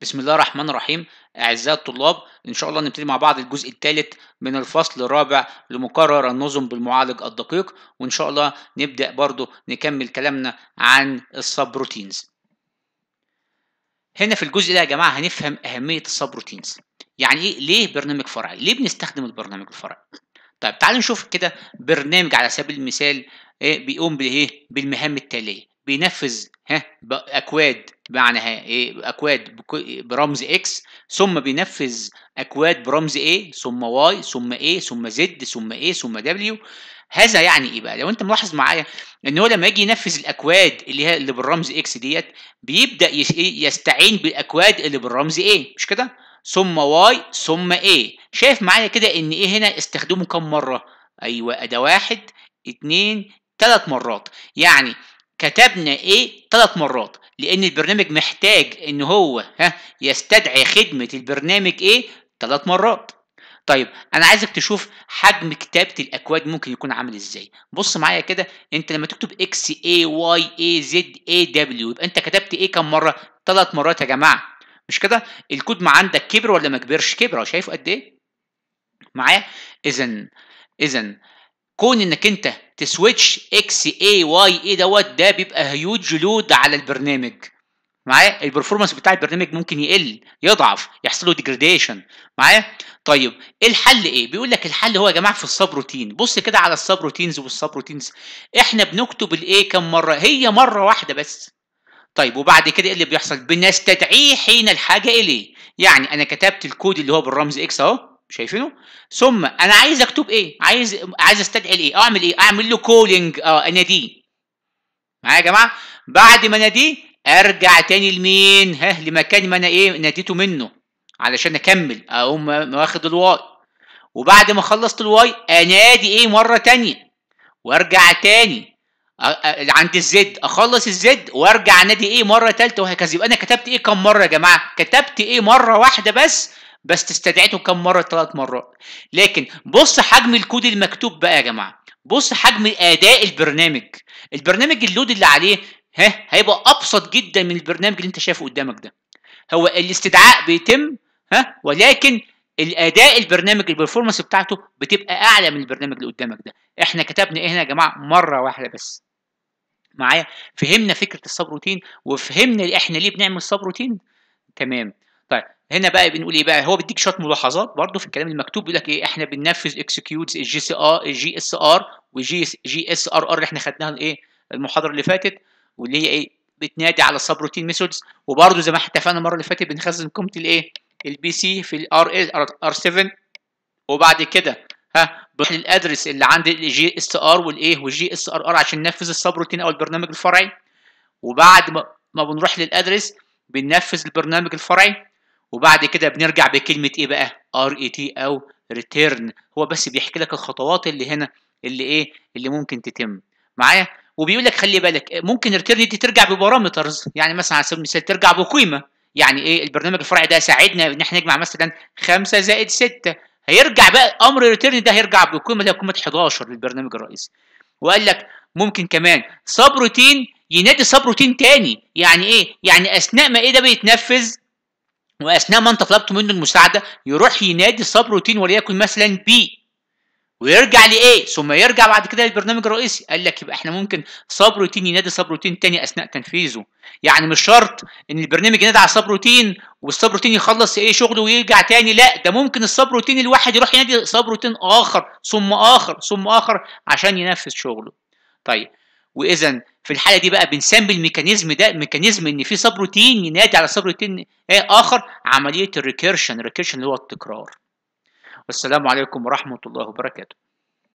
بسم الله الرحمن الرحيم أعزائي الطلاب إن شاء الله نبتدي مع بعض الجزء الثالث من الفصل الرابع لمقرر النظم بالمعالج الدقيق وإن شاء الله نبدأ برضو نكمل كلامنا عن السبروتينز هنا في الجزء ده يا جماعة هنفهم أهمية السبروتينز يعني إيه ليه برنامج فرعي ليه بنستخدم البرنامج الفرعي طيب تعالوا نشوف كده برنامج على سبيل المثال إيه بيقوم بالايه بالمهام التاليه بينفذ ها اكواد معناها ايه اكواد برمز اكس ثم بينفذ اكواد برمز A ثم واي ثم A ثم Z ثم A ثم W هذا يعني ايه بقى لو انت ملاحظ معايا ان هو لما يجي ينفذ الاكواد اللي هي اللي بالرمز اكس ديت بيبدا إيه، يستعين بالاكواد اللي بالرمز A مش كده ثم واي ثم A شايف معايا كده ان ايه هنا استخدمه كم مره ايوه ده واحد اتنين تلات مرات يعني كتبنا ايه ثلاث مرات لان البرنامج محتاج ان هو ها يستدعي خدمه البرنامج ايه ثلاث مرات طيب انا عايزك تشوف حجم كتابه الاكواد ممكن يكون عامل ازاي بص معايا كده انت لما تكتب اكس اي واي اي زد اي دبليو يبقى انت كتبت ايه كام مره ثلاث مرات يا جماعه مش كده الكود ما عندك كبر ولا ما كبرش كبر شايفه قد ايه معايا اذا اذا كون انك انت تسويتش اكس اي واي اي دوت ده بيبقى هيوج لود على البرنامج معايا البرفورمانس بتاع البرنامج ممكن يقل يضعف يحصل له ديجريديشن معايا طيب ايه الحل ايه بيقول لك الحل هو يا جماعه في السب روتين بص كده على السب روتينز والسب روتينز احنا بنكتب الايه كم مره هي مره واحده بس طيب وبعد كده ايه اللي بيحصل بنستدعيه حين الحاجه اليه يعني انا كتبت الكود اللي هو بالرمز اكس اهو شايفينه ثم انا عايز اكتب ايه عايز عايز استدعي الايه اعمل ايه اعمل له كولينج اه اناديه معايا يا جماعه بعد ما اناديه ارجع تاني لمين ها لمكان ما انا ايه ناديته منه علشان اكمل اقوم واخد الواي وبعد ما خلصت الواي انادي ايه مره تانية وارجع تاني عند الزد اخلص الزد وارجع انادي ايه مره ثالثه وهكذا يبقى انا كتبت ايه كم مره يا جماعه كتبت ايه مره واحده بس بس استدعيته كم مره ثلاث مرات لكن بص حجم الكود المكتوب بقى يا جماعه بص حجم اداء البرنامج البرنامج اللود اللي عليه ها هيبقى ابسط جدا من البرنامج اللي انت شايفه قدامك ده هو الاستدعاء بيتم ها ولكن الاداء البرنامج البرفورمانس بتاعته بتبقى اعلى من البرنامج اللي قدامك ده احنا كتبنا ايه هنا يا جماعه مره واحده بس معايا فهمنا فكره السب روتين وفهمنا احنا ليه بنعمل سب روتين تمام طيب هنا بقى بنقول ايه بقى هو بيديك شويه ملاحظات برده في الكلام المكتوب بيقول لك ايه احنا بننفذ اكسكيوتس الجي سي ار الجي اس ار وجي جي اس ار ار اللي احنا خدناها ايه المحاضره اللي فاتت واللي هي ايه بتنادي على السبروتين ميثودز وبرده زي ما احنا اتفقنا المره اللي فاتت بنخزن قيمه الايه البي سي في الار ار 7 وبعد كده ها بروح للادرس اللي عند الجي اس ار والايه والجي اس ار ار عشان ننفذ السبروتين او البرنامج الفرعي وبعد ما بنروح للادرس بننفذ البرنامج الفرعي وبعد كده بنرجع بكلمه ايه بقى ار اي تي او ريتيرن هو بس بيحكي لك الخطوات اللي هنا اللي ايه اللي ممكن تتم معايا وبيقول لك خلي بالك ممكن ريتيرن دي ترجع ببارامترز يعني مثلا على سبيل المثال ترجع بقيمه يعني ايه البرنامج الفرعي ده ساعدنا ان احنا نجمع مثلا 5 زائد 6 هيرجع بقى امر ريتيرن ده هيرجع بقيمه اللي هي قيمه 11 للبرنامج الرئيسي وقال لك ممكن كمان سب روتين ينادي سب روتين تاني يعني ايه يعني اثناء ما ايه ده بيتنفذ واثناء ما انت طلبت منه المساعده يروح ينادي سب روتين وليكن مثلا بي ويرجع لايه ثم يرجع بعد كده للبرنامج الرئيسي قال لك يبقى احنا ممكن سب روتين ينادي سب روتين تاني اثناء تنفيذه يعني مش شرط ان البرنامج ينادي على السب روتين والسب روتين يخلص ايه شغله ويرجع تاني لا ده ممكن السب روتين الواحد يروح ينادي سب روتين اخر ثم اخر ثم اخر عشان ينفذ شغله طيب واذا في الحاله دي بقى بنسمي الميكانيزم ده ميكانيزم ان في سب روتين ينادي على سب روتين ايه اخر عمليه الريكيرشن الريكيرشن اللي هو التكرار والسلام عليكم ورحمه الله وبركاته